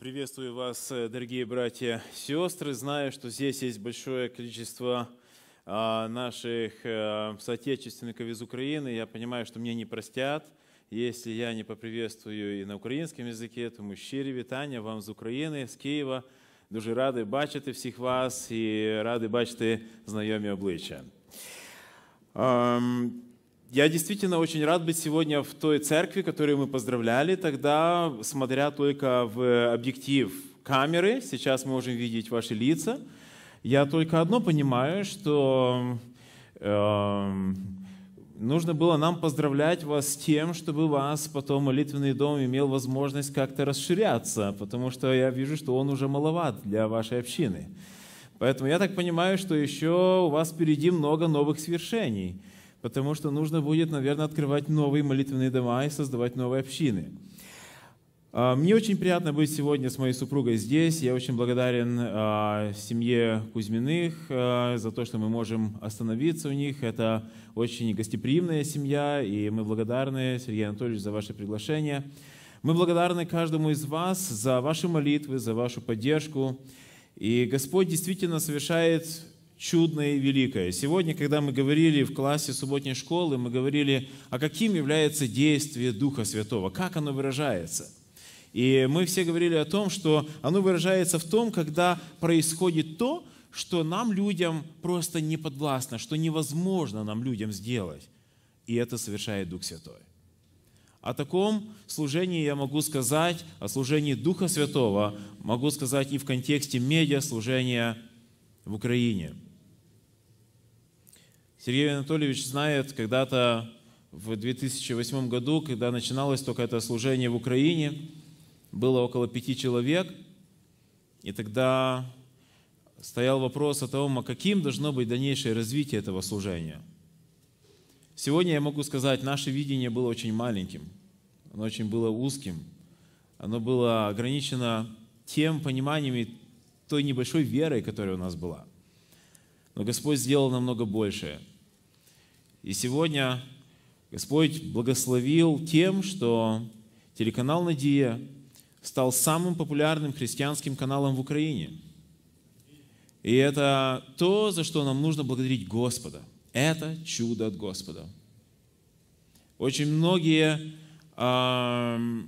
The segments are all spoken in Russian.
Приветствую вас, э, дорогие братья и сестры. Знаю, что здесь есть большое количество а, наших э, соотечественников из Украины. Я понимаю, что мне не простят, если я не поприветствую и на украинском языке, тому щирі вітання вам из Украины, из Киева. Дуже рады бачити всіх вас і радий бачити знайомі обличчя. Я действительно очень рад быть сегодня в той церкви, которую мы поздравляли тогда, смотря только в объектив камеры. Сейчас мы можем видеть ваши лица. Я только одно понимаю, что э, нужно было нам поздравлять вас с тем, чтобы вас потом молитвенный дом имел возможность как-то расширяться, потому что я вижу, что он уже маловат для вашей общины. Поэтому я так понимаю, что еще у вас впереди много новых свершений – потому что нужно будет, наверное, открывать новые молитвенные дома и создавать новые общины. А, мне очень приятно быть сегодня с моей супругой здесь. Я очень благодарен а, семье Кузьминых а, за то, что мы можем остановиться у них. Это очень гостеприимная семья, и мы благодарны, Сергей Анатольевич, за ваше приглашение. Мы благодарны каждому из вас за ваши молитвы, за вашу поддержку. И Господь действительно совершает чудное и великое. Сегодня, когда мы говорили в классе субботней школы, мы говорили, о а каким является действие Духа Святого, как оно выражается. И мы все говорили о том, что оно выражается в том, когда происходит то, что нам, людям, просто не подвластно, что невозможно нам, людям, сделать. И это совершает Дух Святой. О таком служении я могу сказать, о служении Духа Святого могу сказать и в контексте медиа служения в Украине – Сергей Анатольевич знает, когда-то в 2008 году, когда начиналось только это служение в Украине, было около пяти человек, и тогда стоял вопрос о том, а каким должно быть дальнейшее развитие этого служения. Сегодня я могу сказать, наше видение было очень маленьким, оно очень было узким, оно было ограничено тем пониманием и той небольшой верой, которая у нас была. Но Господь сделал намного большее. И сегодня Господь благословил тем, что телеканал «Надия» стал самым популярным христианским каналом в Украине. И это то, за что нам нужно благодарить Господа. Это чудо от Господа. Очень многие э,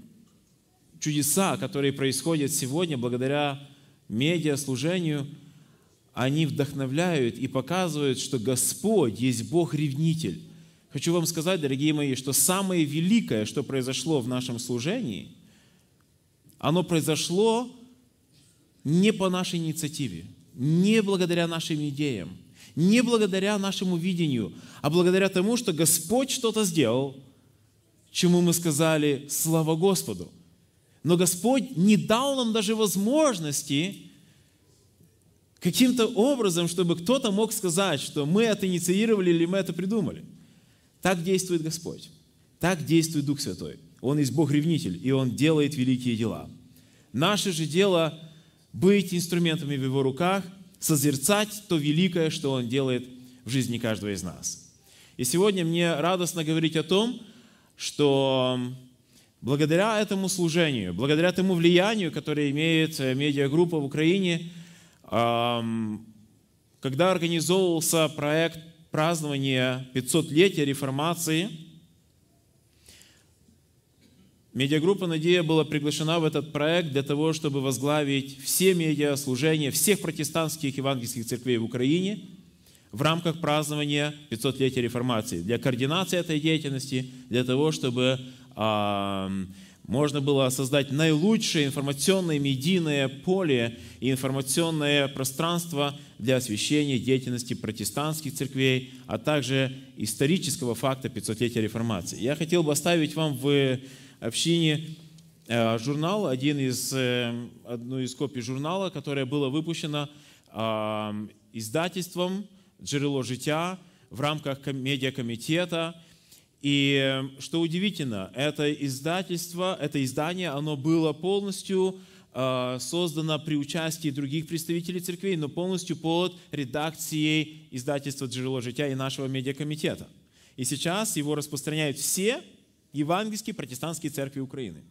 чудеса, которые происходят сегодня благодаря медиаслужению – они вдохновляют и показывают, что Господь есть Бог-ревнитель. Хочу вам сказать, дорогие мои, что самое великое, что произошло в нашем служении, оно произошло не по нашей инициативе, не благодаря нашим идеям, не благодаря нашему видению, а благодаря тому, что Господь что-то сделал, чему мы сказали «Слава Господу!». Но Господь не дал нам даже возможности каким-то образом, чтобы кто-то мог сказать, что мы это инициировали или мы это придумали. Так действует Господь. Так действует Дух Святой. Он есть Бог-ревнитель, и Он делает великие дела. Наше же дело быть инструментами в Его руках, созерцать то великое, что Он делает в жизни каждого из нас. И сегодня мне радостно говорить о том, что благодаря этому служению, благодаря тому влиянию, которое имеет э, медиагруппа в Украине – когда организовывался проект празднования 500-летия реформации, медиагруппа «Надея» была приглашена в этот проект для того, чтобы возглавить все медиаслужения всех протестантских евангельских церквей в Украине в рамках празднования 500-летия реформации, для координации этой деятельности, для того, чтобы можно было создать наилучшее информационное медийное поле и информационное пространство для освещения деятельности протестантских церквей, а также исторического факта 500-летия реформации. Я хотел бы оставить вам в общине э, журнал, один из, э, одну из копий журнала, которая была выпущена э, издательством «Джерело життя» в рамках медиакомитета – и э, что удивительно, это издательство, это издание, оно было полностью э, создано при участии других представителей церквей, но полностью под редакцией издательства «Джерело жития» и нашего медиакомитета. И сейчас его распространяют все евангельские протестантские церкви Украины.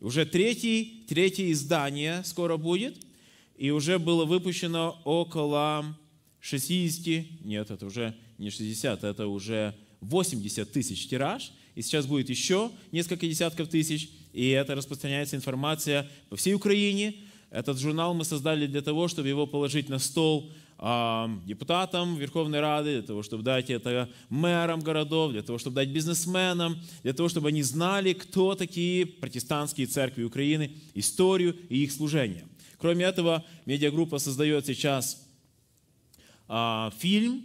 Уже третий, третье издание скоро будет, и уже было выпущено около 60, нет, это уже не 60, это уже 80 тысяч тираж, и сейчас будет еще несколько десятков тысяч, и это распространяется информация по всей Украине. Этот журнал мы создали для того, чтобы его положить на стол а, депутатам Верховной Рады, для того, чтобы дать это мэрам городов, для того, чтобы дать бизнесменам, для того, чтобы они знали, кто такие протестантские церкви Украины, историю и их служение. Кроме этого, медиагруппа создает сейчас а, фильм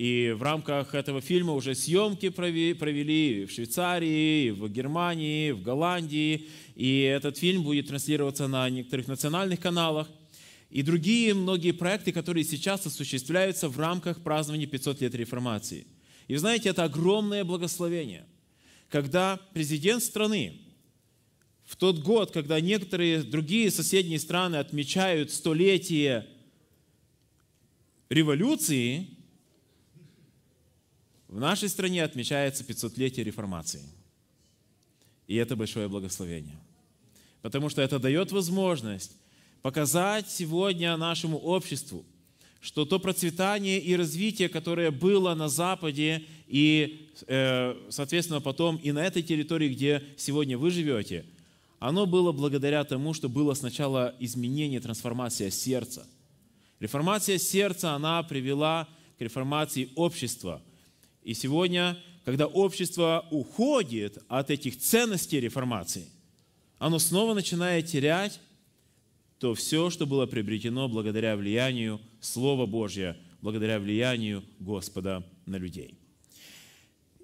и в рамках этого фильма уже съемки провели в Швейцарии, в Германии, в Голландии. И этот фильм будет транслироваться на некоторых национальных каналах. И другие многие проекты, которые сейчас осуществляются в рамках празднования 500 лет реформации. И знаете, это огромное благословение, когда президент страны в тот год, когда некоторые другие соседние страны отмечают столетие революции – в нашей стране отмечается 500-летие реформации. И это большое благословение. Потому что это дает возможность показать сегодня нашему обществу, что то процветание и развитие, которое было на Западе и, э, соответственно, потом и на этой территории, где сегодня вы живете, оно было благодаря тому, что было сначала изменение, трансформация сердца. Реформация сердца, она привела к реформации общества – и сегодня, когда общество уходит от этих ценностей реформации, оно снова начинает терять то все, что было приобретено благодаря влиянию Слова Божьего, благодаря влиянию Господа на людей.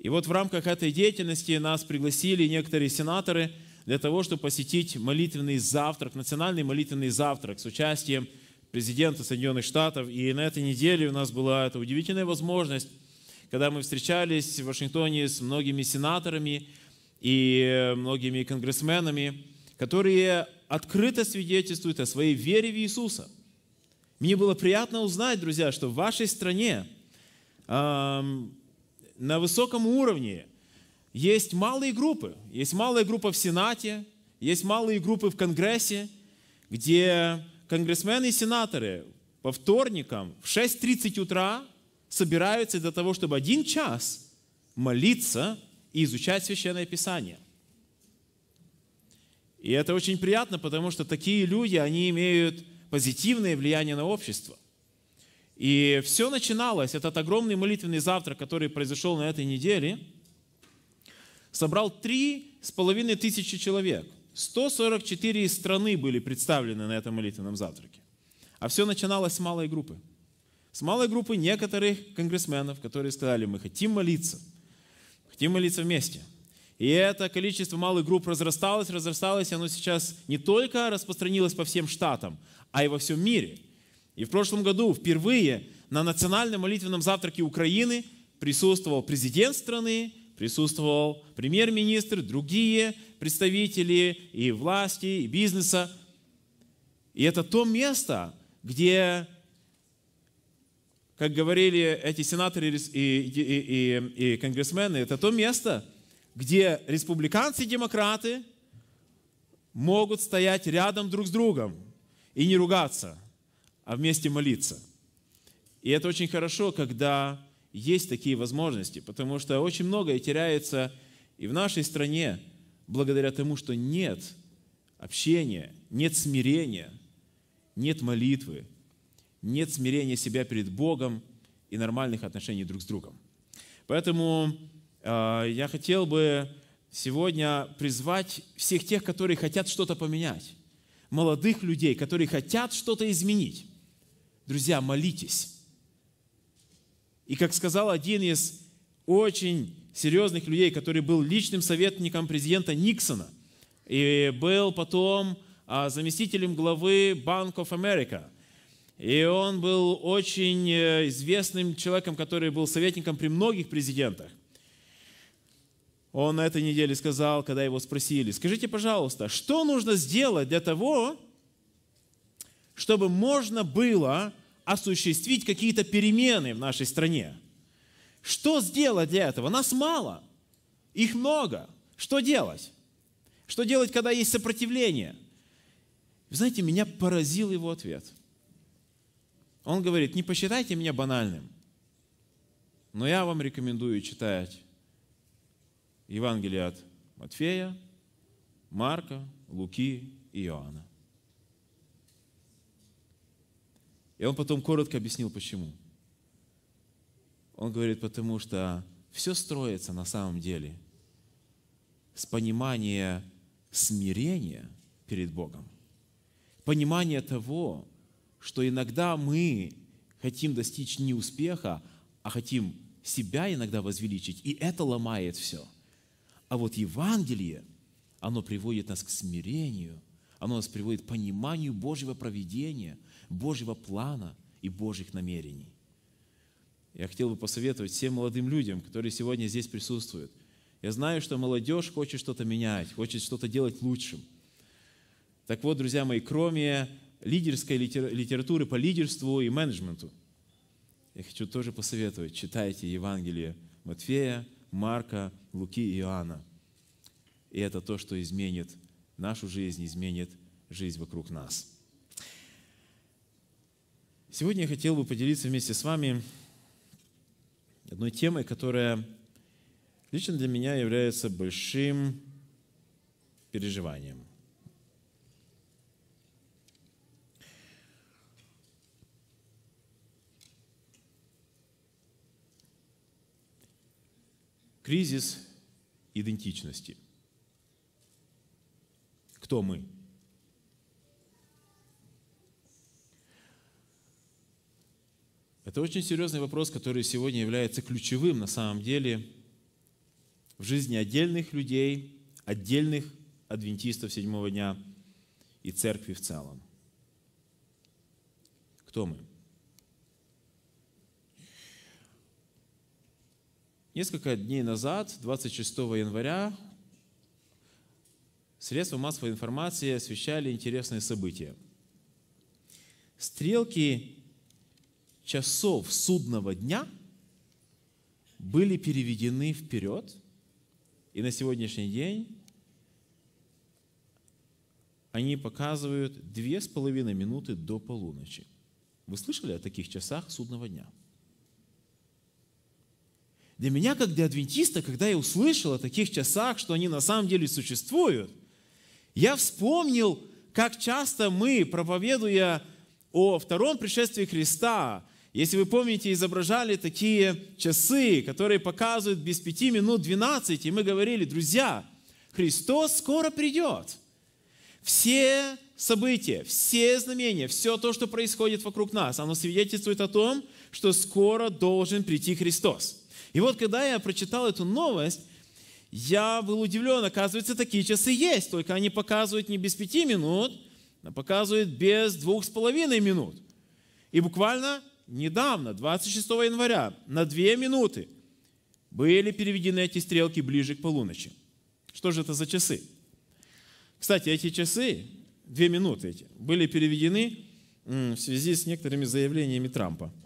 И вот в рамках этой деятельности нас пригласили некоторые сенаторы для того, чтобы посетить молитвенный завтрак, национальный молитвенный завтрак с участием президента Соединенных Штатов. И на этой неделе у нас была эта удивительная возможность когда мы встречались в Вашингтоне с многими сенаторами и многими конгрессменами, которые открыто свидетельствуют о своей вере в Иисуса. Мне было приятно узнать, друзья, что в вашей стране э, на высоком уровне есть малые группы. Есть малая группа в Сенате, есть малые группы в Конгрессе, где конгрессмены и сенаторы по вторникам в 6.30 утра собираются для того, чтобы один час молиться и изучать Священное Писание. И это очень приятно, потому что такие люди, они имеют позитивное влияние на общество. И все начиналось, этот огромный молитвенный завтрак, который произошел на этой неделе, собрал три с половиной тысячи человек. 144 страны были представлены на этом молитвенном завтраке. А все начиналось с малой группы с малой группы некоторых конгрессменов, которые сказали, мы хотим молиться, хотим молиться вместе. И это количество малых групп разрасталось, разрасталось, и оно сейчас не только распространилось по всем штатам, а и во всем мире. И в прошлом году впервые на национальном молитвенном завтраке Украины присутствовал президент страны, присутствовал премьер-министр, другие представители и власти, и бизнеса. И это то место, где как говорили эти сенаторы и, и, и, и конгрессмены, это то место, где республиканцы и демократы могут стоять рядом друг с другом и не ругаться, а вместе молиться. И это очень хорошо, когда есть такие возможности, потому что очень многое теряется и в нашей стране благодаря тому, что нет общения, нет смирения, нет молитвы, нет смирения себя перед Богом и нормальных отношений друг с другом. Поэтому э, я хотел бы сегодня призвать всех тех, которые хотят что-то поменять, молодых людей, которые хотят что-то изменить. Друзья, молитесь. И как сказал один из очень серьезных людей, который был личным советником президента Никсона и был потом а, заместителем главы Bank of America – и он был очень э, известным человеком, который был советником при многих президентах. Он на этой неделе сказал, когда его спросили, скажите, пожалуйста, что нужно сделать для того, чтобы можно было осуществить какие-то перемены в нашей стране? Что сделать для этого? Нас мало, их много. Что делать? Что делать, когда есть сопротивление? Вы знаете, меня поразил его ответ – он говорит, не посчитайте меня банальным, но я вам рекомендую читать Евангелие от Матфея, Марка, Луки и Иоанна. И он потом коротко объяснил, почему. Он говорит, потому что все строится на самом деле с понимания смирения перед Богом, понимание того, что иногда мы хотим достичь не успеха, а хотим себя иногда возвеличить, и это ломает все. А вот Евангелие, оно приводит нас к смирению, оно нас приводит к пониманию Божьего проведения, Божьего плана и Божьих намерений. Я хотел бы посоветовать всем молодым людям, которые сегодня здесь присутствуют. Я знаю, что молодежь хочет что-то менять, хочет что-то делать лучшим. Так вот, друзья мои, кроме лидерской литературы по лидерству и менеджменту. Я хочу тоже посоветовать, читайте Евангелие Матфея, Марка, Луки и Иоанна. И это то, что изменит нашу жизнь, изменит жизнь вокруг нас. Сегодня я хотел бы поделиться вместе с вами одной темой, которая лично для меня является большим переживанием. Кризис идентичности. Кто мы? Это очень серьезный вопрос, который сегодня является ключевым на самом деле в жизни отдельных людей, отдельных адвентистов седьмого дня и церкви в целом. Кто мы? Несколько дней назад, 26 января, средства массовой информации освещали интересные события. Стрелки часов судного дня были переведены вперед, и на сегодняшний день они показывают две с половиной минуты до полуночи. Вы слышали о таких часах судного дня? Для меня, как для адвентиста, когда я услышал о таких часах, что они на самом деле существуют, я вспомнил, как часто мы, проповедуя о втором пришествии Христа, если вы помните, изображали такие часы, которые показывают без пяти минут 12, и мы говорили, друзья, Христос скоро придет. Все события, все знамения, все то, что происходит вокруг нас, оно свидетельствует о том, что скоро должен прийти Христос. И вот когда я прочитал эту новость, я был удивлен, оказывается, такие часы есть, только они показывают не без пяти минут, а показывают без двух с половиной минут. И буквально недавно, 26 января, на две минуты были переведены эти стрелки ближе к полуночи. Что же это за часы? Кстати, эти часы, две минуты эти, были переведены в связи с некоторыми заявлениями Трампа –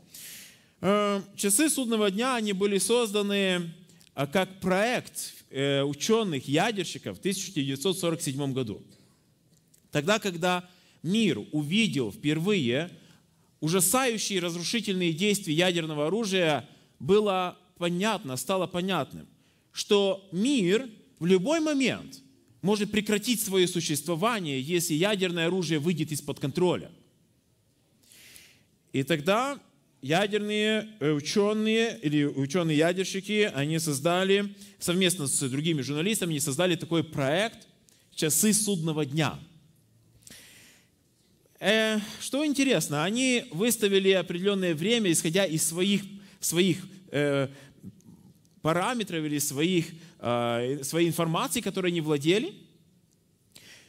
Э, часы судного дня, они были созданы э, как проект э, ученых-ядерщиков в 1947 году. Тогда, когда мир увидел впервые ужасающие разрушительные действия ядерного оружия, было понятно, стало понятным, что мир в любой момент может прекратить свое существование, если ядерное оружие выйдет из-под контроля. И тогда ядерные э, ученые или ученые-ядерщики, они создали, совместно с другими журналистами, они создали такой проект «Часы судного дня». Э, что интересно, они выставили определенное время, исходя из своих, своих э, параметров или своих, э, своей информации, которой они владели,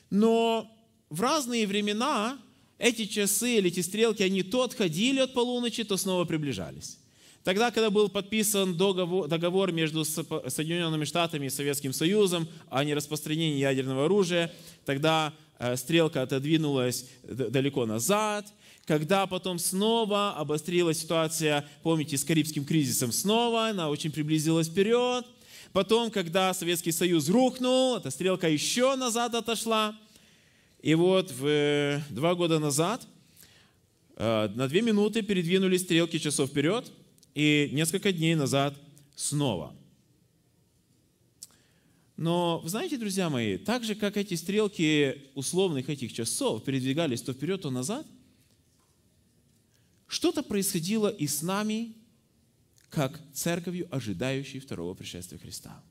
но в разные времена эти часы или эти стрелки, они то отходили от полуночи, то снова приближались. Тогда, когда был подписан договор, договор между Соединенными Штатами и Советским Союзом о нераспространении ядерного оружия, тогда э, стрелка отодвинулась далеко назад. Когда потом снова обострилась ситуация, помните, с Карибским кризисом снова, она очень приблизилась вперед. Потом, когда Советский Союз рухнул, эта стрелка еще назад отошла – и вот в, э, два года назад э, на две минуты передвинулись стрелки часов вперед и несколько дней назад снова. Но, знаете, друзья мои, так же, как эти стрелки условных этих часов передвигались то вперед, то назад, что-то происходило и с нами, как церковью, ожидающей второго пришествия Христа.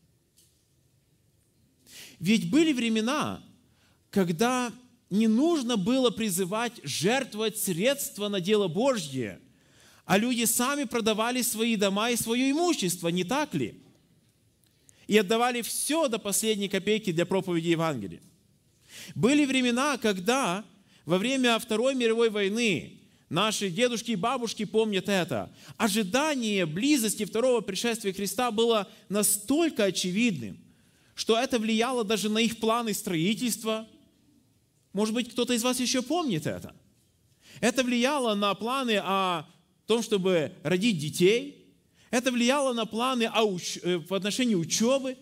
Ведь были времена, когда не нужно было призывать жертвовать средства на дело Божье, а люди сами продавали свои дома и свое имущество, не так ли? И отдавали все до последней копейки для проповеди Евангелия. Были времена, когда во время Второй мировой войны Наши дедушки и бабушки помнят это. Ожидание близости второго пришествия Христа было настолько очевидным, что это влияло даже на их планы строительства – может быть, кто-то из вас еще помнит это. Это влияло на планы о том, чтобы родить детей. Это влияло на планы о уч... по э, отношению учебы.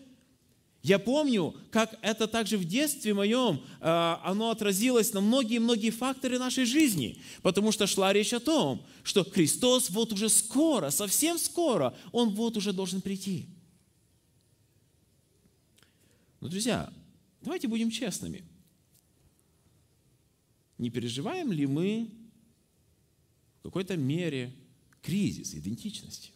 Я помню, как это также в детстве моем, э, оно отразилось на многие-многие факторы нашей жизни, потому что шла речь о том, что Христос вот уже скоро, совсем скоро, Он вот уже должен прийти. Но, ну, друзья, давайте будем честными не переживаем ли мы в какой-то мере кризис идентичности?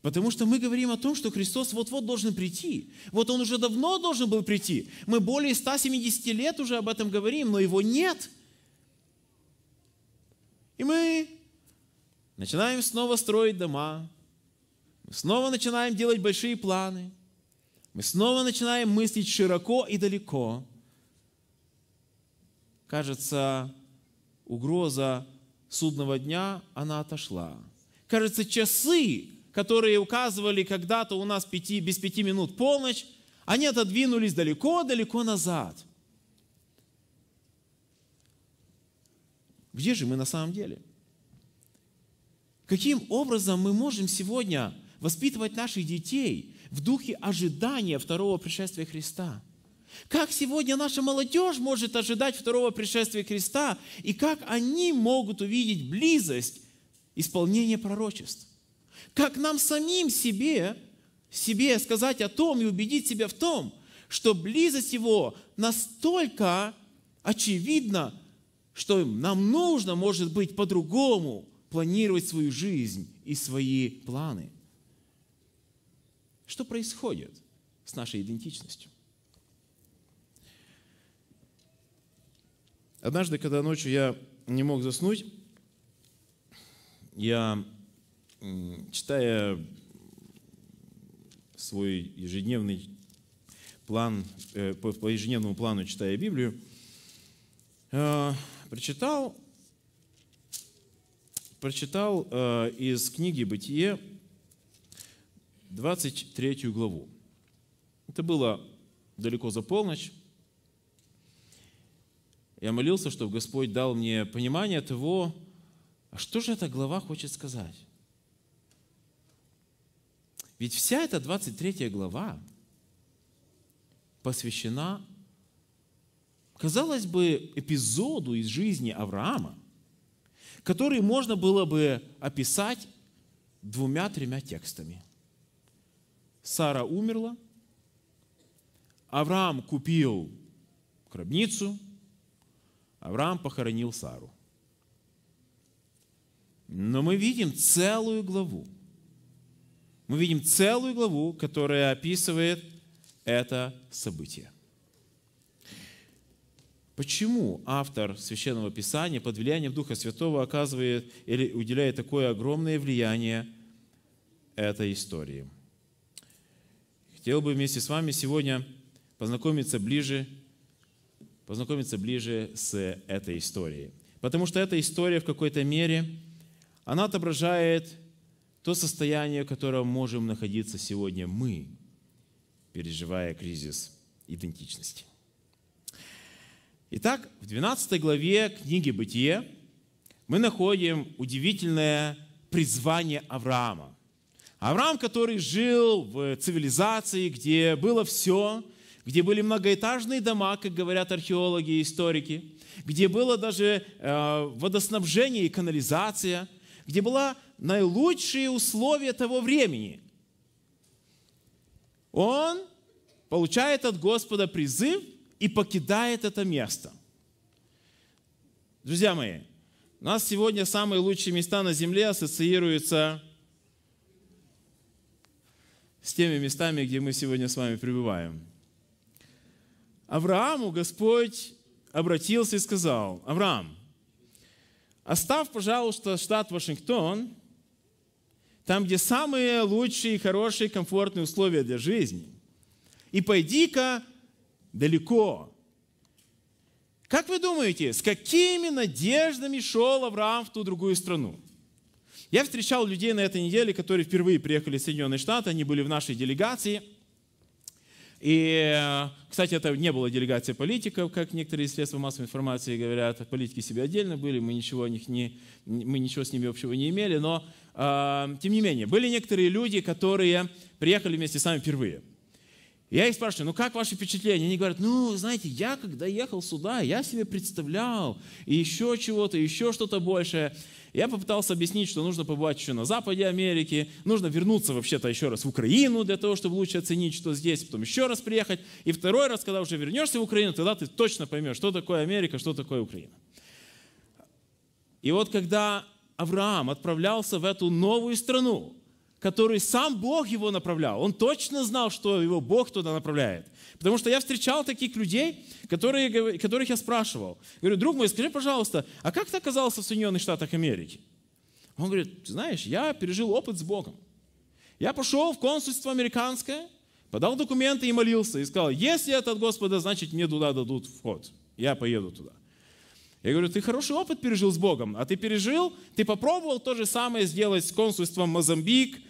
Потому что мы говорим о том, что Христос вот-вот должен прийти. Вот Он уже давно должен был прийти. Мы более 170 лет уже об этом говорим, но Его нет. И мы начинаем снова строить дома. Мы снова начинаем делать большие планы. Мы снова начинаем мыслить широко и далеко – Кажется, угроза судного дня, она отошла. Кажется, часы, которые указывали когда-то у нас пяти, без пяти минут полночь, они отодвинулись далеко-далеко назад. Где же мы на самом деле? Каким образом мы можем сегодня воспитывать наших детей в духе ожидания второго пришествия Христа – как сегодня наша молодежь может ожидать второго пришествия Христа, и как они могут увидеть близость исполнения пророчеств? Как нам самим себе, себе сказать о том и убедить себя в том, что близость Его настолько очевидна, что нам нужно, может быть, по-другому планировать свою жизнь и свои планы. Что происходит с нашей идентичностью? Однажды, когда ночью я не мог заснуть, я, читая свой ежедневный план, э, по ежедневному плану читая Библию, э, прочитал, прочитал э, из книги «Бытие» 23 главу. Это было далеко за полночь. Я молился, чтобы Господь дал мне понимание того, а что же эта глава хочет сказать. Ведь вся эта 23 глава посвящена, казалось бы, эпизоду из жизни Авраама, который можно было бы описать двумя-тремя текстами. Сара умерла, Авраам купил гробницу – Авраам похоронил Сару. Но мы видим целую главу. Мы видим целую главу, которая описывает это событие. Почему автор Священного Писания под влиянием Духа Святого оказывает или уделяет такое огромное влияние этой истории? Хотел бы вместе с вами сегодня познакомиться ближе познакомиться ближе с этой историей. Потому что эта история в какой-то мере, она отображает то состояние, в котором можем находиться сегодня мы, переживая кризис идентичности. Итак, в 12 главе книги «Бытие» мы находим удивительное призвание Авраама. Авраам, который жил в цивилизации, где было все – где были многоэтажные дома, как говорят археологи и историки, где было даже э, водоснабжение и канализация, где были наилучшие условия того времени. Он получает от Господа призыв и покидает это место. Друзья мои, у нас сегодня самые лучшие места на земле ассоциируются с теми местами, где мы сегодня с вами пребываем. Аврааму Господь обратился и сказал, Авраам, оставь, пожалуйста, штат Вашингтон, там, где самые лучшие, хорошие, комфортные условия для жизни, и пойди-ка далеко. Как вы думаете, с какими надеждами шел Авраам в ту другую страну? Я встречал людей на этой неделе, которые впервые приехали в Соединенные Штаты, они были в нашей делегации – и, э, кстати, это не была делегация политиков, как некоторые средства массовой информации говорят. Политики себе отдельно были, мы ничего, о них не, мы ничего с ними общего не имели. Но, э, тем не менее, были некоторые люди, которые приехали вместе с нами впервые. Я их спрашиваю, ну как ваши впечатления? Они говорят, ну, знаете, я когда ехал сюда, я себе представлял, и еще чего-то, еще что-то большее. Я попытался объяснить, что нужно побывать еще на западе Америки, нужно вернуться вообще-то еще раз в Украину для того, чтобы лучше оценить, что здесь, потом еще раз приехать. И второй раз, когда уже вернешься в Украину, тогда ты точно поймешь, что такое Америка, что такое Украина. И вот когда Авраам отправлялся в эту новую страну, который сам Бог его направлял. Он точно знал, что его Бог туда направляет. Потому что я встречал таких людей, которые, которых я спрашивал. Говорю, друг мой, скажи, пожалуйста, а как ты оказался в Соединенных Штатах Америки? Он говорит, знаешь, я пережил опыт с Богом. Я пошел в консульство американское, подал документы и молился. И сказал, если это от Господа, значит, мне туда дадут вход. Я поеду туда. Я говорю, ты хороший опыт пережил с Богом, а ты пережил, ты попробовал то же самое сделать с консульством Мозамбик,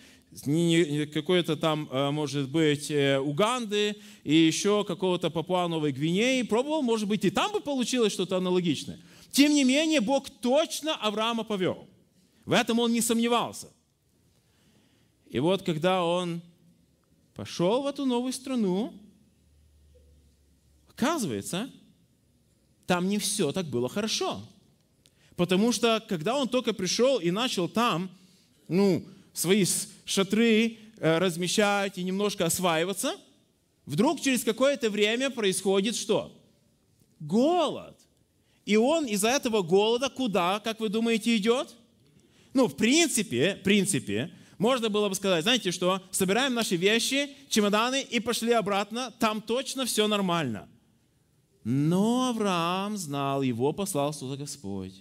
какой-то там, э, может быть, э, Уганды и еще какого-то Папуа-Новой Гвинеи. Пробовал, может быть, и там бы получилось что-то аналогичное. Тем не менее, Бог точно Авраама повел. В этом он не сомневался. И вот когда он пошел в эту новую страну, оказывается, там не все так было хорошо. Потому что, когда он только пришел и начал там, ну, свои шатры э, размещать и немножко осваиваться, вдруг через какое-то время происходит что? Голод. И он из-за этого голода куда, как вы думаете, идет? Ну, в принципе, в принципе, можно было бы сказать, знаете что, собираем наши вещи, чемоданы и пошли обратно, там точно все нормально. Но Авраам знал, его послал Суда Господь.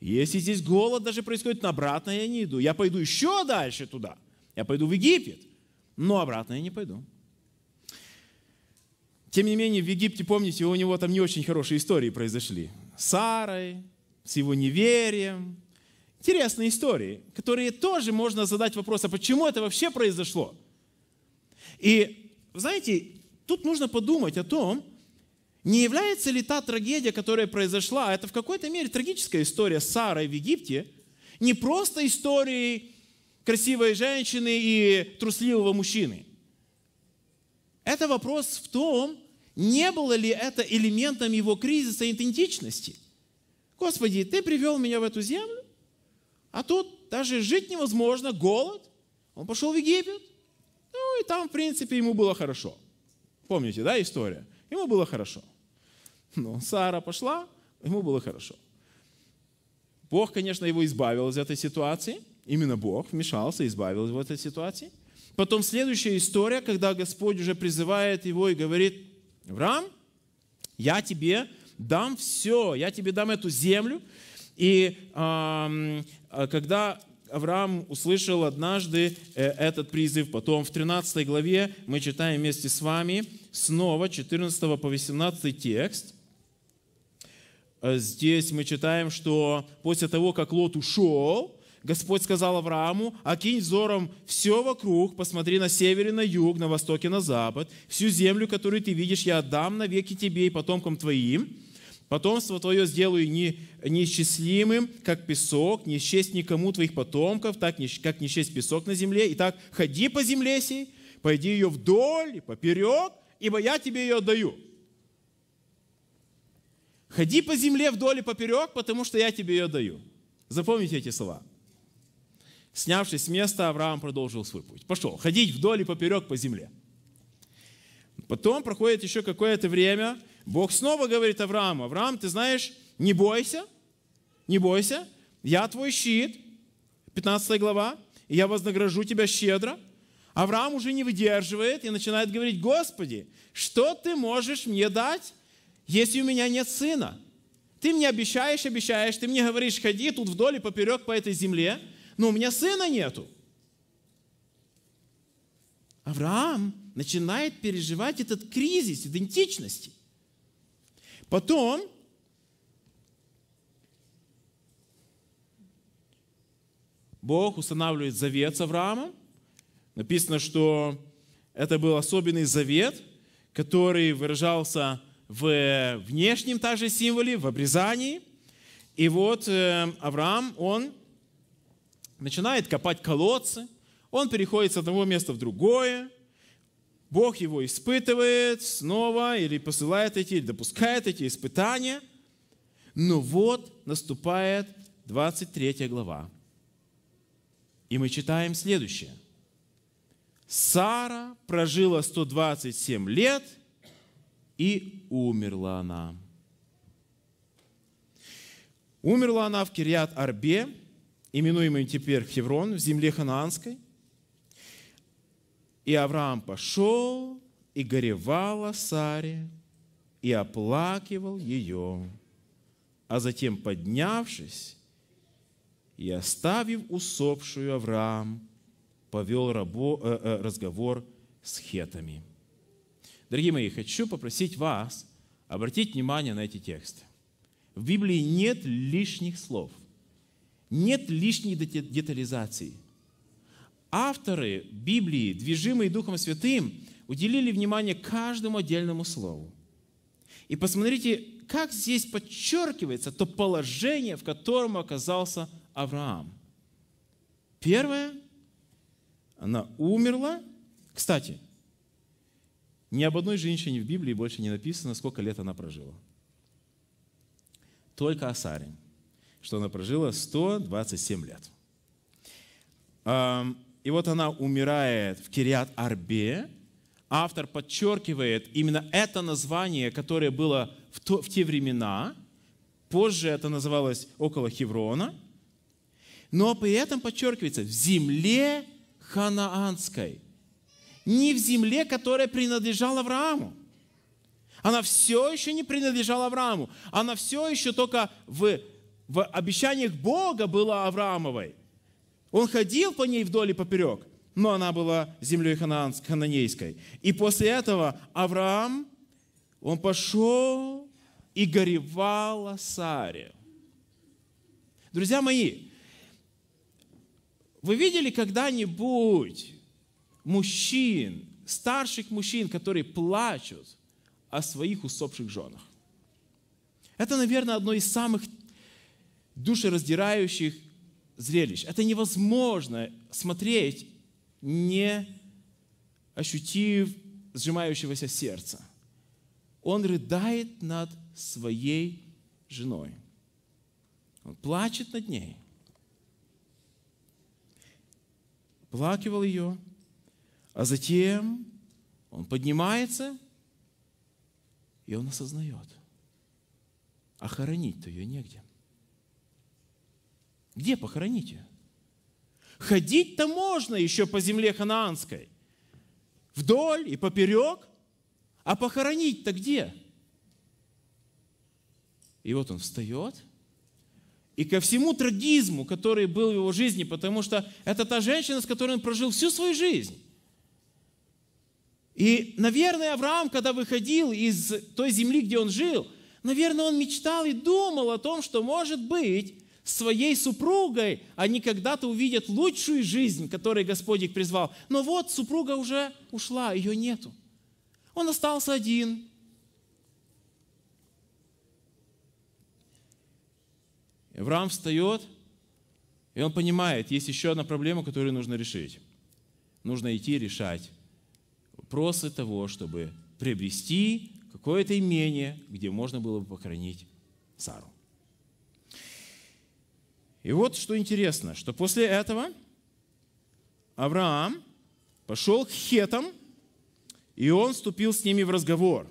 Если здесь голод даже происходит, на обратно я не иду. Я пойду еще дальше туда. Я пойду в Египет. Но обратно я не пойду. Тем не менее, в Египте, помните, у него там не очень хорошие истории произошли. С Сарой, с его неверием. Интересные истории, которые тоже можно задать вопрос, а почему это вообще произошло? И, знаете, тут нужно подумать о том, не является ли та трагедия, которая произошла, а это в какой-то мере трагическая история с Сарой в Египте, не просто историей красивой женщины и трусливого мужчины? Это вопрос в том, не было ли это элементом его кризиса идентичности. Господи, ты привел меня в эту землю, а тут даже жить невозможно, голод. Он пошел в Египет, ну и там, в принципе, ему было хорошо. Помните, да, история? Ему было хорошо – но Сара пошла, ему было хорошо. Бог, конечно, его избавил из этой ситуации. Именно Бог вмешался и избавил его от этой ситуации. Потом следующая история, когда Господь уже призывает его и говорит, Авраам, я тебе дам все, я тебе дам эту землю. И э, когда Авраам услышал однажды э, этот призыв, потом в 13 главе мы читаем вместе с вами снова 14 по 18 текст, Э, здесь мы читаем, что после того, как Лот ушел, Господь сказал Аврааму, окинь взором все вокруг, посмотри на север и на юг, на восток и на запад. Всю землю, которую ты видишь, я отдам навеки тебе и потомкам твоим. Потомство твое сделаю не, неисчислимым, как песок, не счесть никому твоих потомков, так не, как не счесть песок на земле. Итак, ходи по земле сей, пойди ее вдоль и поперек, ибо я тебе ее отдаю. Ходи по земле вдоль и поперек, потому что я тебе ее даю. Запомните эти слова. Снявшись с места, Авраам продолжил свой путь. Пошел ходить вдоль и поперек по земле. Потом проходит еще какое-то время. Бог снова говорит Аврааму, Авраам, ты знаешь, не бойся, не бойся, я твой щит, 15 глава, и я вознагражу тебя щедро. Авраам уже не выдерживает и начинает говорить, Господи, что ты можешь мне дать? если у меня нет сына? Ты мне обещаешь, обещаешь, ты мне говоришь, ходи тут вдоль и поперек по этой земле, но у меня сына нету. Авраам начинает переживать этот кризис идентичности. Потом Бог устанавливает завет с Авраамом. Написано, что это был особенный завет, который выражался в внешнем также символе, в обрезании. И вот э, Авраам, он начинает копать колодцы, он переходит с одного места в другое, Бог его испытывает снова или посылает эти, или допускает эти испытания. Но вот наступает 23 глава. И мы читаем следующее. Сара прожила 127 лет – и умерла она. Умерла она в Кирят арбе именуемый теперь Хеврон, в земле Ханаанской. И Авраам пошел и горевал о Саре, и оплакивал ее. А затем, поднявшись и оставив усопшую Авраам, повел э, э, разговор с хетами. Дорогие мои, хочу попросить вас обратить внимание на эти тексты. В Библии нет лишних слов, нет лишней детализации. Авторы Библии, движимые Духом Святым, уделили внимание каждому отдельному слову. И посмотрите, как здесь подчеркивается то положение, в котором оказался Авраам. Первое, она умерла. Кстати, ни об одной женщине в Библии больше не написано, сколько лет она прожила. Только о Саре, что она прожила 127 лет. И вот она умирает в Кириат-Арбе. Автор подчеркивает именно это название, которое было в, то, в те времена. Позже это называлось около Хеврона. Но при этом подчеркивается в земле ханаанской – не в земле, которая принадлежала Аврааму. Она все еще не принадлежала Аврааму. Она все еще только в, в обещаниях Бога была Авраамовой. Он ходил по ней вдоль и поперек, но она была землей хананейской. И после этого Авраам, он пошел и горевал о Саре. Друзья мои, вы видели когда-нибудь мужчин, старших мужчин, которые плачут о своих усопших женах. Это, наверное, одно из самых душераздирающих зрелищ. Это невозможно смотреть, не ощутив сжимающегося сердца. Он рыдает над своей женой. Он плачет над ней. Плакивал ее, а затем он поднимается, и он осознает, а хоронить-то ее негде. Где похоронить ее? Ходить-то можно еще по земле ханаанской, вдоль и поперек, а похоронить-то где? И вот он встает – и ко всему трагизму, который был в его жизни, потому что это та женщина, с которой он прожил всю свою жизнь. И, наверное, Авраам, когда выходил из той земли, где он жил, наверное, он мечтал и думал о том, что, может быть, своей супругой они когда-то увидят лучшую жизнь, которой Господь их призвал. Но вот супруга уже ушла, ее нету. Он остался один. Авраам встает, и он понимает, есть еще одна проблема, которую нужно решить. Нужно идти решать просто того, чтобы приобрести какое-то имение, где можно было бы похоронить Сару. И вот что интересно, что после этого Авраам пошел к хетам, и он вступил с ними в разговор.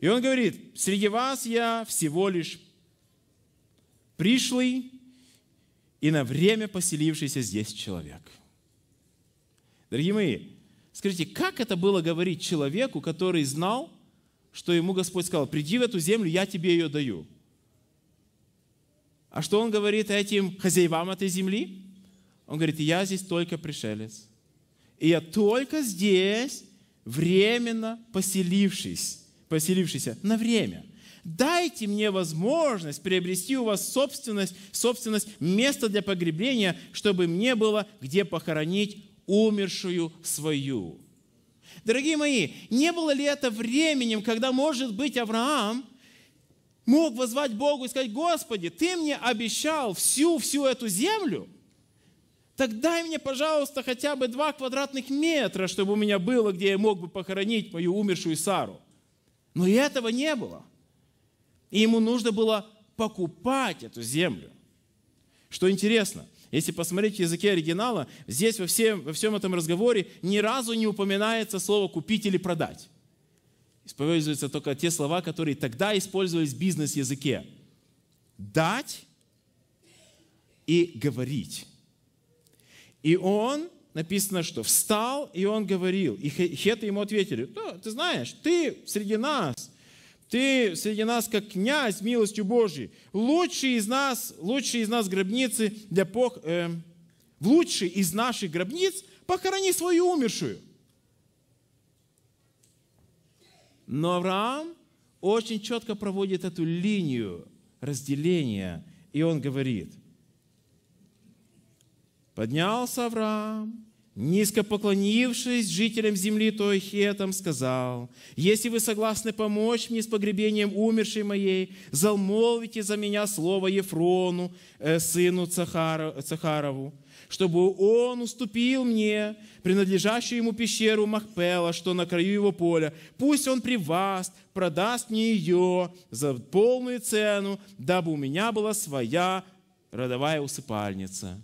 И он говорит, среди вас я всего лишь пришлый и на время поселившийся здесь человек. Дорогие мои, Скажите, как это было говорить человеку, который знал, что ему Господь сказал, приди в эту землю, я тебе ее даю. А что он говорит этим хозяевам этой земли? Он говорит, я здесь только пришелец. И я только здесь временно поселившись, поселившийся на время. Дайте мне возможность приобрести у вас собственность, собственность, место для погребения, чтобы мне было где похоронить умершую свою. Дорогие мои, не было ли это временем, когда, может быть, Авраам мог возвать Богу и сказать, Господи, Ты мне обещал всю-всю эту землю, так дай мне, пожалуйста, хотя бы два квадратных метра, чтобы у меня было, где я мог бы похоронить мою умершую Сару. Но и этого не было. И ему нужно было покупать эту землю. Что интересно – если посмотреть в языке оригинала, здесь во всем, во всем этом разговоре ни разу не упоминается слово «купить» или «продать». Используются только те слова, которые тогда использовались в бизнес-языке. «Дать» и «говорить». И он, написано, что встал, и он говорил. И хеты ему ответили, ну, ты знаешь, ты среди нас – ты среди нас как князь милостью Божьей. Лучший из нас, лучший из нас гробницы для пох... Э, эм, лучший из наших гробниц похорони свою умершую. Но Авраам очень четко проводит эту линию разделения, и он говорит, поднялся Авраам, Низко поклонившись жителям земли той хетом, сказал, «Если вы согласны помочь мне с погребением умершей моей, замолвите за меня слово Ефрону, э, сыну Цахаров, Цахарову, чтобы он уступил мне принадлежащую ему пещеру Махпела, что на краю его поля. Пусть он при вас продаст мне ее за полную цену, дабы у меня была своя родовая усыпальница».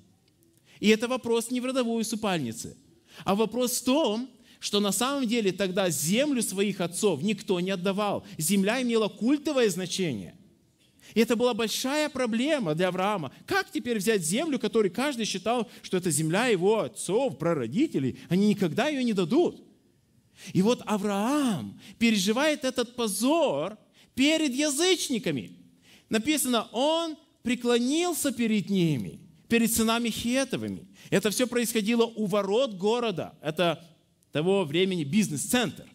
И это вопрос не в родовой усыпальнице, а вопрос в том, что на самом деле тогда землю своих отцов никто не отдавал. Земля имела культовое значение. И это была большая проблема для Авраама. Как теперь взять землю, которой каждый считал, что это земля его отцов, прародителей? Они никогда ее не дадут. И вот Авраам переживает этот позор перед язычниками. Написано, он преклонился перед ними – перед сынами Хиетовыми. Это все происходило у ворот города. Это того времени бизнес-центр.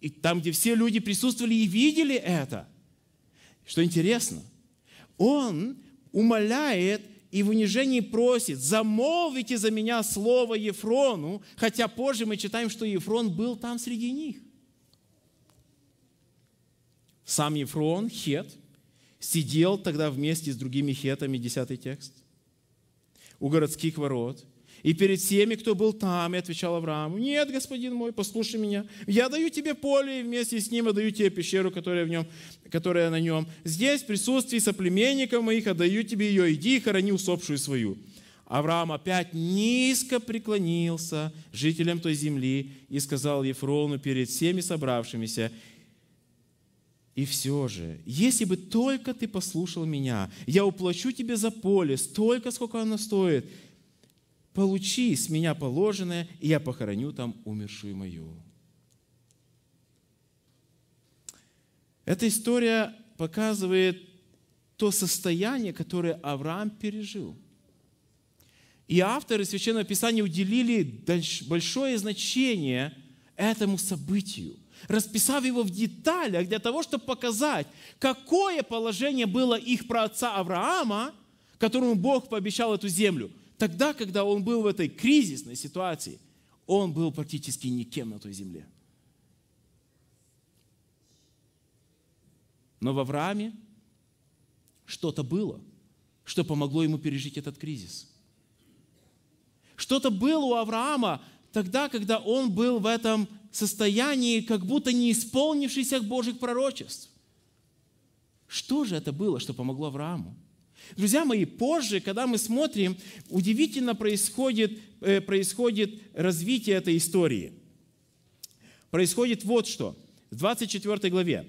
И там, где все люди присутствовали и видели это. Что интересно, он умоляет и в унижении просит, замолвите за меня слово Ефрону, хотя позже мы читаем, что Ефрон был там среди них. Сам Ефрон, хет, сидел тогда вместе с другими хетами, 10 текст у городских ворот. И перед всеми, кто был там, и отвечал Аврааму, «Нет, господин мой, послушай меня, я даю тебе поле, и вместе с ним отдаю тебе пещеру, которая, в нем, которая на нем. Здесь, в присутствии соплеменников моих, отдаю тебе ее, иди и хорони усопшую свою». Авраам опять низко преклонился жителям той земли и сказал Ефрону перед всеми собравшимися, и все же, если бы только ты послушал меня, я уплачу тебе за поле столько, сколько оно стоит. Получи с меня положенное, и я похороню там умершую мою. Эта история показывает то состояние, которое Авраам пережил. И авторы Священного Писания уделили большое значение этому событию – расписав его в деталях для того, чтобы показать, какое положение было их праотца Авраама, которому Бог пообещал эту землю. Тогда, когда он был в этой кризисной ситуации, он был практически никем на той земле. Но в Аврааме что-то было, что помогло ему пережить этот кризис. Что-то было у Авраама тогда, когда он был в этом состоянии, как будто не исполнившихся Божьих пророчеств. Что же это было, что помогло Аврааму? Друзья мои, позже, когда мы смотрим, удивительно происходит, э, происходит развитие этой истории. Происходит вот что. В 24 главе.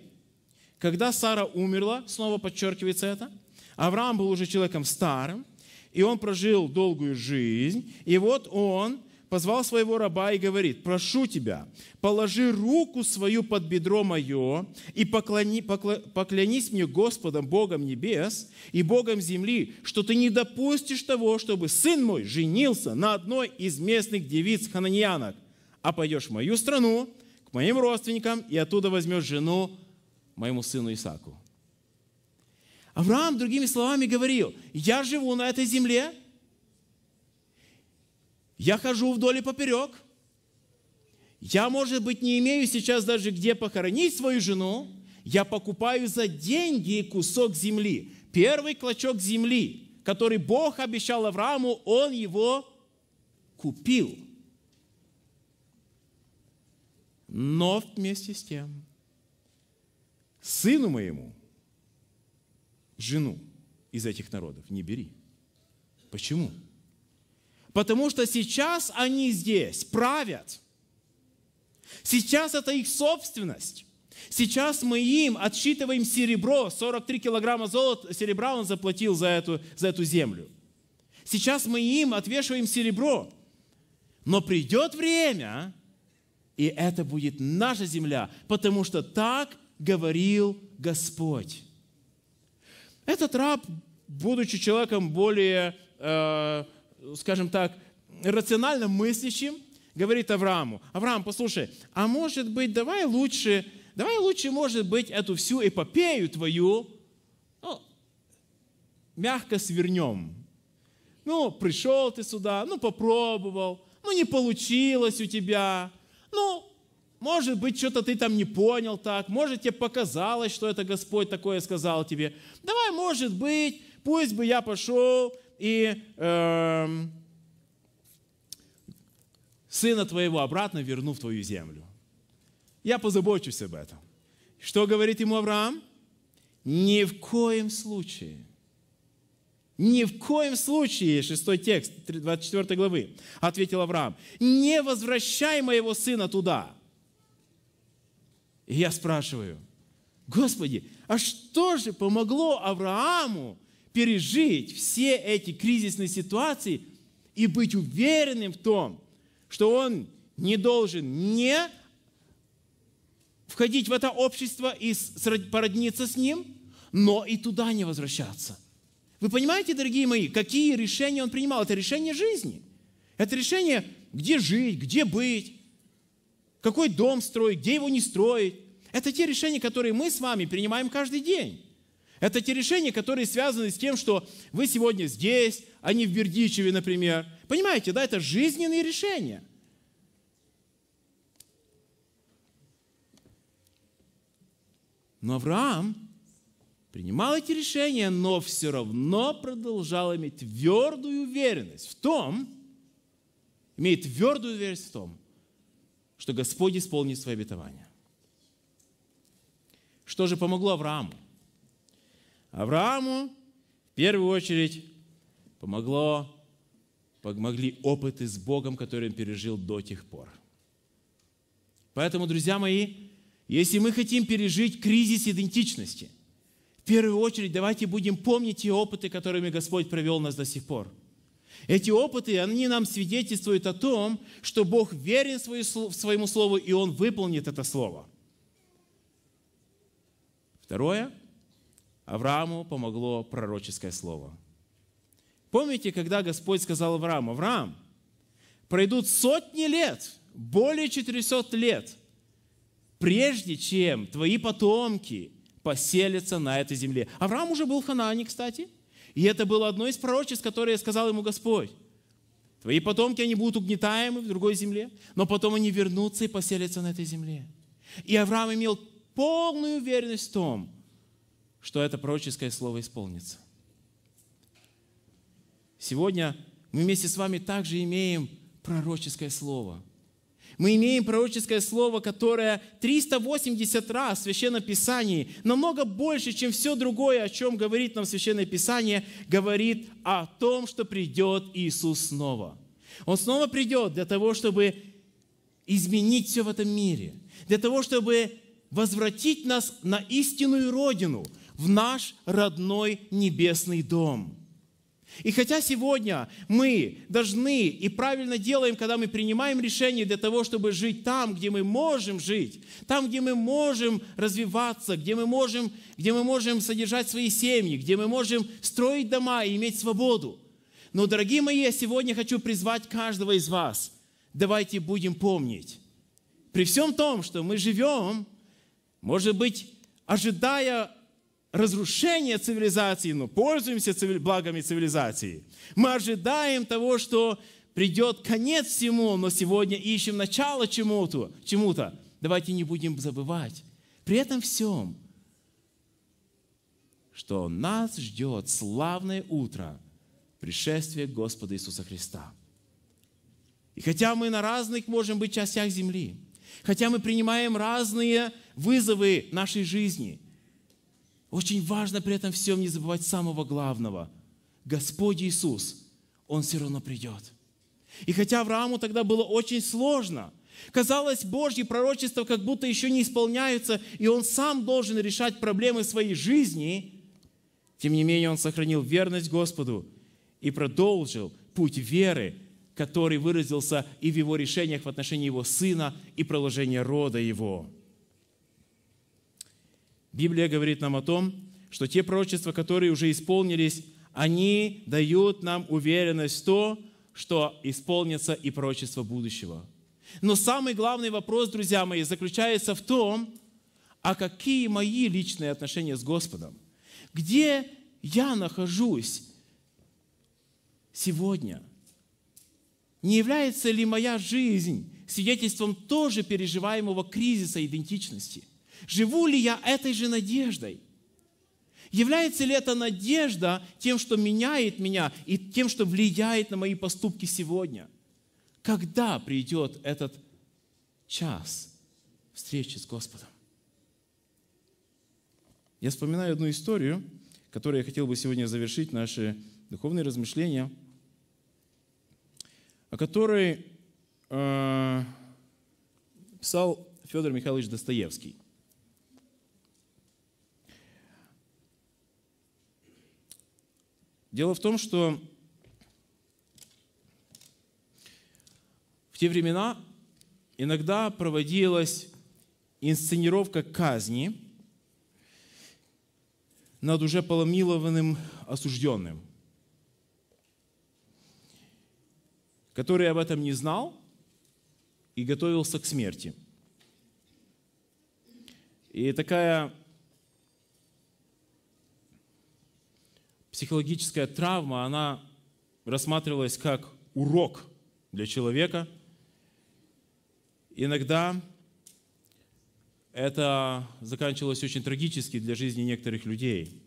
Когда Сара умерла, снова подчеркивается это, Авраам был уже человеком старым, и он прожил долгую жизнь, и вот он позвал своего раба и говорит, прошу тебя, положи руку свою под бедро мое и поклони, покло, поклянись мне Господом, Богом небес и Богом земли, что ты не допустишь того, чтобы сын мой женился на одной из местных девиц хананьянок, а пойдешь в мою страну, к моим родственникам, и оттуда возьмешь жену моему сыну Исаку. Авраам, другими словами, говорил, я живу на этой земле – я хожу вдоль и поперек. Я, может быть, не имею сейчас даже где похоронить свою жену. Я покупаю за деньги кусок земли. Первый клочок земли, который Бог обещал Аврааму, он его купил. Но вместе с тем, сыну моему, жену из этих народов не бери. Почему? Почему? Потому что сейчас они здесь правят. Сейчас это их собственность. Сейчас мы им отсчитываем серебро, 43 килограмма золота, серебра он заплатил за эту, за эту землю. Сейчас мы им отвешиваем серебро. Но придет время, и это будет наша земля, потому что так говорил Господь. Этот раб, будучи человеком более э, скажем так, рационально мыслящим, говорит Аврааму, Авраам, послушай, а может быть, давай лучше, давай лучше, может быть, эту всю эпопею твою ну, мягко свернем. Ну, пришел ты сюда, ну, попробовал, ну, не получилось у тебя, ну, может быть, что-то ты там не понял так, может, тебе показалось, что это Господь такое сказал тебе. Давай, может быть, пусть бы я пошел, и э, сына твоего обратно верну в твою землю. Я позабочусь об этом. Что говорит ему Авраам? Ни в коем случае. Ни в коем случае, 6 текст 24 главы, ответил Авраам, не возвращай моего сына туда. И я спрашиваю, Господи, а что же помогло Аврааму пережить все эти кризисные ситуации и быть уверенным в том, что он не должен не входить в это общество и породниться с ним, но и туда не возвращаться. Вы понимаете, дорогие мои, какие решения он принимал? Это решение жизни. Это решение, где жить, где быть, какой дом строить, где его не строить. Это те решения, которые мы с вами принимаем каждый день. Это те решения, которые связаны с тем, что вы сегодня здесь, а не в Бердичеве, например. Понимаете, да, это жизненные решения. Но Авраам принимал эти решения, но все равно продолжал иметь твердую уверенность в том, имеет твердую уверенность в том, что Господь исполнит свои обетования. Что же помогло Аврааму? Аврааму в первую очередь помогло, помогли опыты с Богом, которые он пережил до тех пор. Поэтому, друзья мои, если мы хотим пережить кризис идентичности, в первую очередь давайте будем помнить те опыты, которыми Господь провел нас до сих пор. Эти опыты, они нам свидетельствуют о том, что Бог верен своему слову, и Он выполнит это слово. Второе – Аврааму помогло пророческое слово. Помните, когда Господь сказал Аврааму, Авраам, пройдут сотни лет, более 400 лет, прежде чем твои потомки поселятся на этой земле. Авраам уже был в Ханаане, кстати, и это было одно из пророчеств, которое сказал ему Господь. Твои потомки, они будут угнетаемы в другой земле, но потом они вернутся и поселятся на этой земле. И Авраам имел полную уверенность в том, что это пророческое слово исполнится. Сегодня мы вместе с вами также имеем пророческое слово. Мы имеем пророческое слово, которое 380 раз в Священном Писании, намного больше, чем все другое, о чем говорит нам Священное Писание, говорит о том, что придет Иисус снова. Он снова придет для того, чтобы изменить все в этом мире, для того, чтобы возвратить нас на истинную родину – в наш родной небесный дом. И хотя сегодня мы должны и правильно делаем, когда мы принимаем решение для того, чтобы жить там, где мы можем жить, там, где мы можем развиваться, где мы можем, где мы можем содержать свои семьи, где мы можем строить дома и иметь свободу. Но, дорогие мои, я сегодня хочу призвать каждого из вас. Давайте будем помнить. При всем том, что мы живем, может быть, ожидая разрушение цивилизации, но пользуемся благами цивилизации. Мы ожидаем того, что придет конец всему, но сегодня ищем начало чему-то. Чему Давайте не будем забывать. При этом всем, что нас ждет славное утро пришествие Господа Иисуса Христа. И хотя мы на разных можем быть частях земли, хотя мы принимаем разные вызовы нашей жизни – очень важно при этом всем не забывать самого главного. Господь Иисус, Он все равно придет. И хотя Аврааму тогда было очень сложно, казалось, Божьи пророчества как будто еще не исполняются, и он сам должен решать проблемы своей жизни, тем не менее он сохранил верность Господу и продолжил путь веры, который выразился и в его решениях в отношении его сына и проложения рода его. Библия говорит нам о том, что те пророчества, которые уже исполнились, они дают нам уверенность в то, что исполнится и пророчество будущего. Но самый главный вопрос, друзья мои, заключается в том, а какие мои личные отношения с Господом? Где я нахожусь сегодня? Не является ли моя жизнь свидетельством тоже переживаемого кризиса идентичности? Живу ли я этой же надеждой? Является ли эта надежда тем, что меняет меня и тем, что влияет на мои поступки сегодня? Когда придет этот час встречи с Господом? Я вспоминаю одну историю, которой я хотел бы сегодня завершить наши духовные размышления, о которой э, писал Федор Михайлович Достоевский – Дело в том, что в те времена иногда проводилась инсценировка казни над уже поломилованным осужденным, который об этом не знал и готовился к смерти. И такая психологическая травма, она рассматривалась как урок для человека. Иногда это заканчивалось очень трагически для жизни некоторых людей.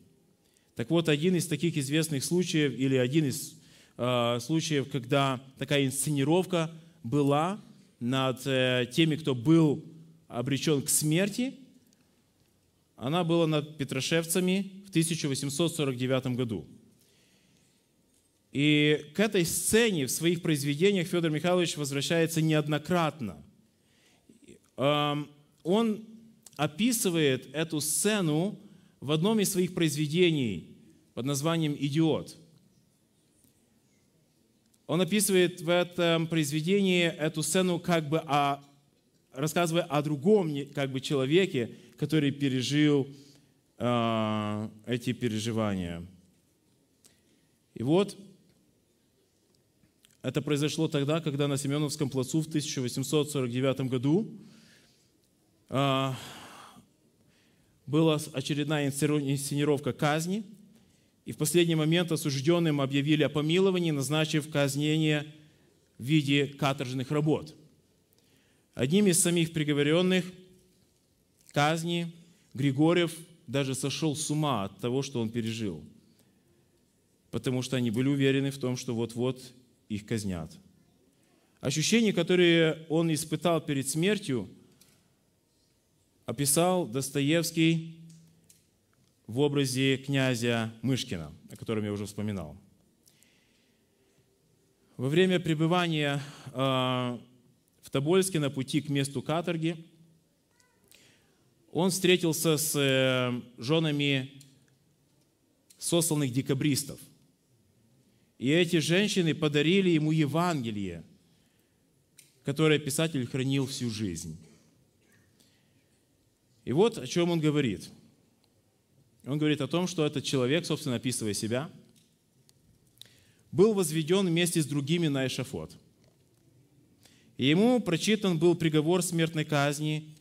Так вот, один из таких известных случаев, или один из э, случаев, когда такая инсценировка была над э, теми, кто был обречен к смерти, она была над Петрошевцами, 1849 году. И к этой сцене в своих произведениях Федор Михайлович возвращается неоднократно. Эм, он описывает эту сцену в одном из своих произведений под названием «Идиот». Он описывает в этом произведении эту сцену, как бы о, рассказывая о другом как бы, человеке, который пережил Э, эти переживания. И вот это произошло тогда, когда на Семеновском плацу в 1849 году э, была очередная инсценировка казни, и в последний момент осужденным объявили о помиловании, назначив казнение в виде каторжных работ. Одним из самих приговоренных казни Григорьев – даже сошел с ума от того, что он пережил, потому что они были уверены в том, что вот-вот их казнят. Ощущения, которые он испытал перед смертью, описал Достоевский в образе князя Мышкина, о котором я уже вспоминал. Во время пребывания а, в Тобольске на пути к месту каторги – он встретился с э, женами сосланных декабристов. И эти женщины подарили ему Евангелие, которое писатель хранил всю жизнь. И вот о чем он говорит. Он говорит о том, что этот человек, собственно, описывая себя, был возведен вместе с другими на эшафот. И ему прочитан был приговор смертной казни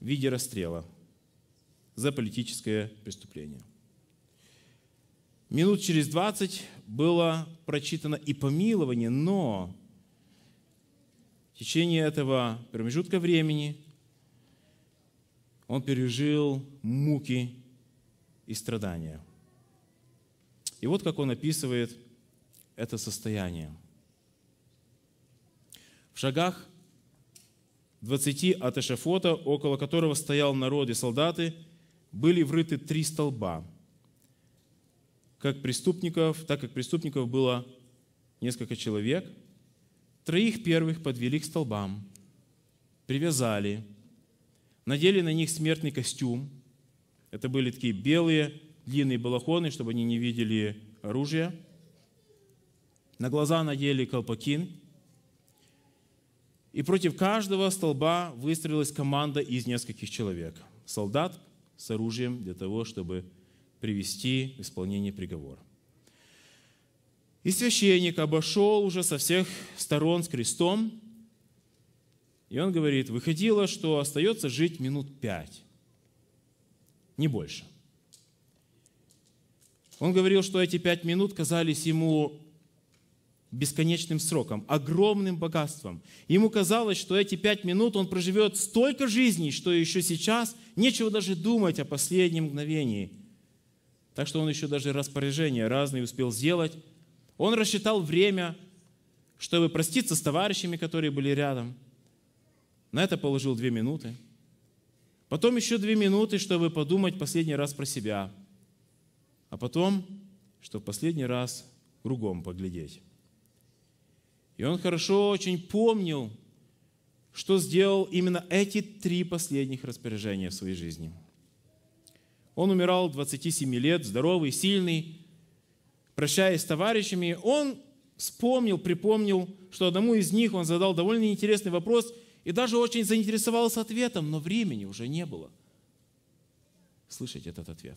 в виде расстрела за политическое преступление. Минут через 20 было прочитано и помилование, но в течение этого промежутка времени он пережил муки и страдания. И вот как он описывает это состояние. В шагах Двадцати от эшафота, около которого стоял народ и солдаты, были врыты три столба, как преступников, так как преступников было несколько человек. Троих первых подвели к столбам, привязали, надели на них смертный костюм. Это были такие белые длинные балахоны, чтобы они не видели оружия. На глаза надели колпакин – и против каждого столба выстроилась команда из нескольких человек. Солдат с оружием для того, чтобы привести в исполнение приговора. И священник обошел уже со всех сторон с крестом, и он говорит, выходило, что остается жить минут пять, не больше. Он говорил, что эти пять минут казались ему бесконечным сроком, огромным богатством. Ему казалось, что эти пять минут он проживет столько жизней, что еще сейчас нечего даже думать о последнем мгновении. Так что он еще даже распоряжения разные успел сделать. Он рассчитал время, чтобы проститься с товарищами, которые были рядом. На это положил две минуты. Потом еще две минуты, чтобы подумать последний раз про себя. А потом, чтобы последний раз кругом поглядеть. И он хорошо очень помнил, что сделал именно эти три последних распоряжения в своей жизни. Он умирал 27 лет, здоровый, сильный. Прощаясь с товарищами, он вспомнил, припомнил, что одному из них он задал довольно интересный вопрос и даже очень заинтересовался ответом, но времени уже не было слышать этот ответ.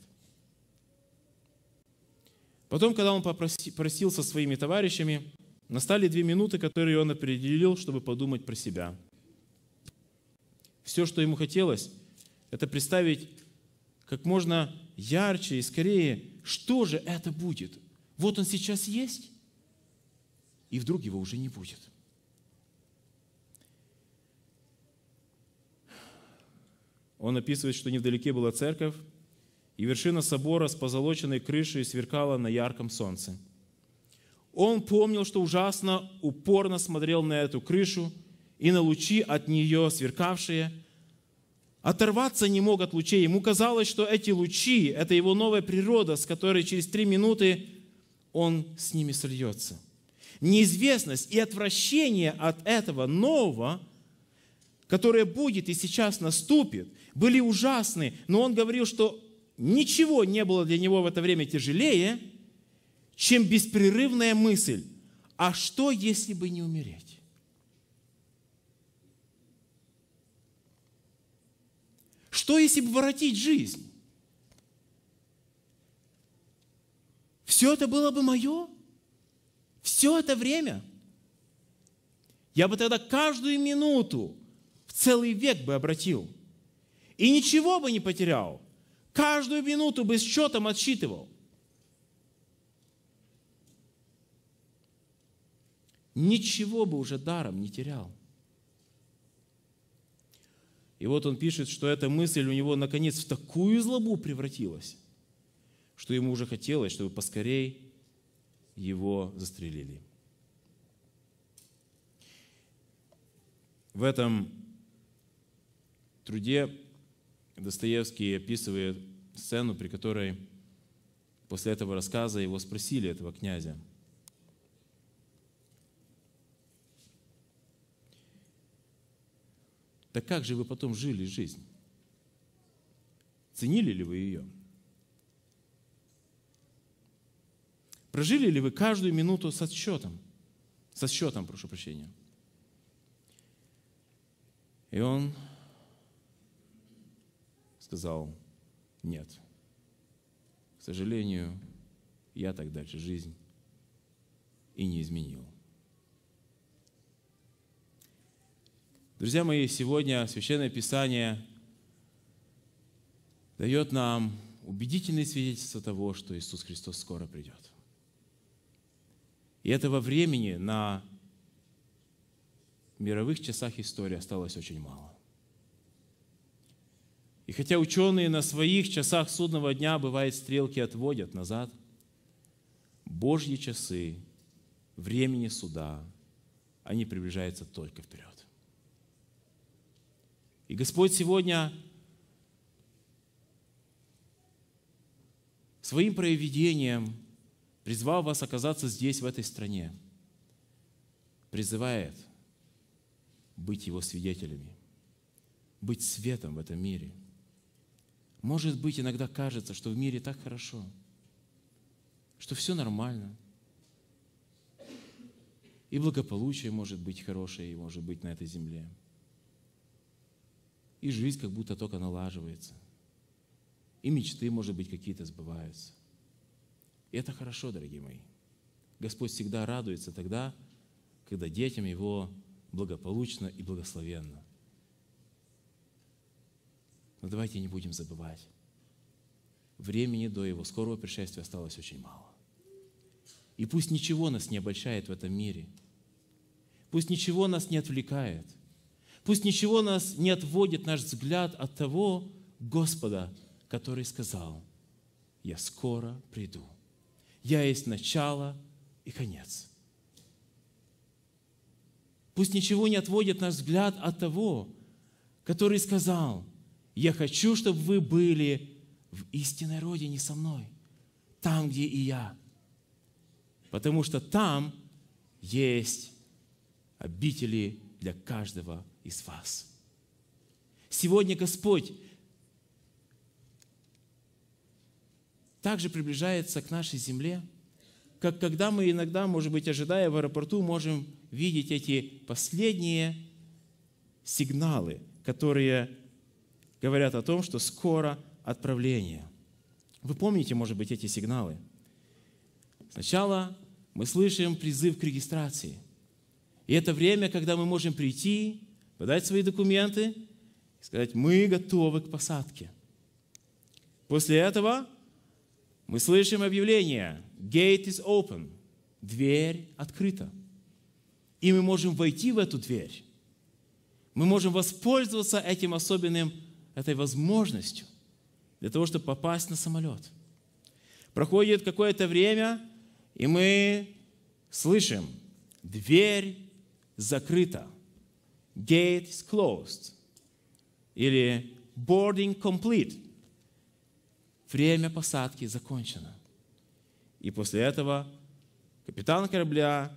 Потом, когда он попросил со своими товарищами, Настали две минуты, которые он определил, чтобы подумать про себя. Все, что ему хотелось, это представить как можно ярче и скорее, что же это будет. Вот он сейчас есть, и вдруг его уже не будет. Он описывает, что невдалеке была церковь, и вершина собора с позолоченной крышей сверкала на ярком солнце – он помнил, что ужасно упорно смотрел на эту крышу и на лучи от нее сверкавшие. Оторваться не мог от лучей. Ему казалось, что эти лучи – это его новая природа, с которой через три минуты он с ними сольется. Неизвестность и отвращение от этого нового, которое будет и сейчас наступит, были ужасны. Но он говорил, что ничего не было для него в это время тяжелее – чем беспрерывная мысль, а что, если бы не умереть? Что, если бы воротить жизнь? Все это было бы мое? Все это время? Я бы тогда каждую минуту в целый век бы обратил. И ничего бы не потерял. Каждую минуту бы с счетом отсчитывал. ничего бы уже даром не терял. И вот он пишет, что эта мысль у него наконец в такую злобу превратилась, что ему уже хотелось, чтобы поскорей его застрелили. В этом труде Достоевский описывает сцену, при которой после этого рассказа его спросили, этого князя – Так как же вы потом жили жизнь? Ценили ли вы ее? Прожили ли вы каждую минуту со счетом? Со счетом, прошу прощения. И он сказал, нет, к сожалению, я так дальше жизнь и не изменил. Друзья мои, сегодня Священное Писание дает нам убедительные свидетельства того, что Иисус Христос скоро придет. И этого времени на мировых часах истории осталось очень мало. И хотя ученые на своих часах судного дня, бывает, стрелки отводят назад, Божьи часы времени суда, они приближаются только вперед. И Господь сегодня своим проведением призвал вас оказаться здесь, в этой стране. Призывает быть Его свидетелями, быть светом в этом мире. Может быть, иногда кажется, что в мире так хорошо, что все нормально. И благополучие может быть хорошее, и может быть на этой земле – и жизнь как будто только налаживается. И мечты, может быть, какие-то сбываются. И это хорошо, дорогие мои. Господь всегда радуется тогда, когда детям Его благополучно и благословенно. Но давайте не будем забывать. Времени до Его скорого пришествия осталось очень мало. И пусть ничего нас не обольщает в этом мире. Пусть ничего нас не отвлекает – Пусть ничего нас не отводит наш взгляд от того Господа, который сказал, «Я скоро приду. Я есть начало и конец». Пусть ничего не отводит наш взгляд от того, который сказал, «Я хочу, чтобы вы были в истинной родине со мной, там, где и я, потому что там есть обители для каждого из вас. Сегодня Господь также приближается к нашей земле, как когда мы иногда, может быть, ожидая в аэропорту, можем видеть эти последние сигналы, которые говорят о том, что скоро отправление. Вы помните, может быть, эти сигналы? Сначала мы слышим призыв к регистрации. И это время, когда мы можем прийти подать свои документы и сказать, мы готовы к посадке. После этого мы слышим объявление «Gate is open» – дверь открыта. И мы можем войти в эту дверь. Мы можем воспользоваться этим особенным, этой возможностью для того, чтобы попасть на самолет. Проходит какое-то время, и мы слышим, дверь закрыта gate is closed или boarding complete. Время посадки закончено. И после этого капитан корабля,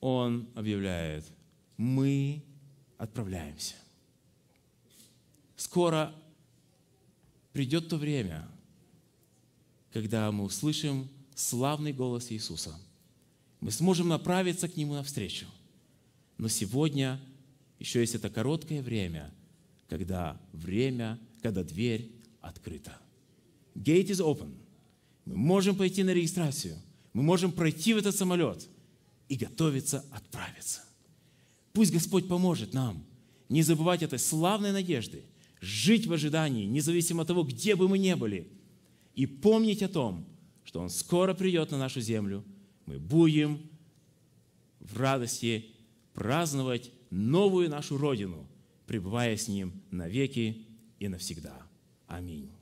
он объявляет, мы отправляемся. Скоро придет то время, когда мы услышим славный голос Иисуса. Мы сможем направиться к Нему навстречу. Но сегодня – еще есть это короткое время, когда время, когда дверь открыта. Gate is open. Мы можем пойти на регистрацию. Мы можем пройти в этот самолет и готовиться отправиться. Пусть Господь поможет нам не забывать этой славной надежды, жить в ожидании, независимо от того, где бы мы ни были, и помнить о том, что Он скоро придет на нашу землю, мы будем в радости праздновать новую нашу Родину, пребывая с Ним навеки и навсегда. Аминь.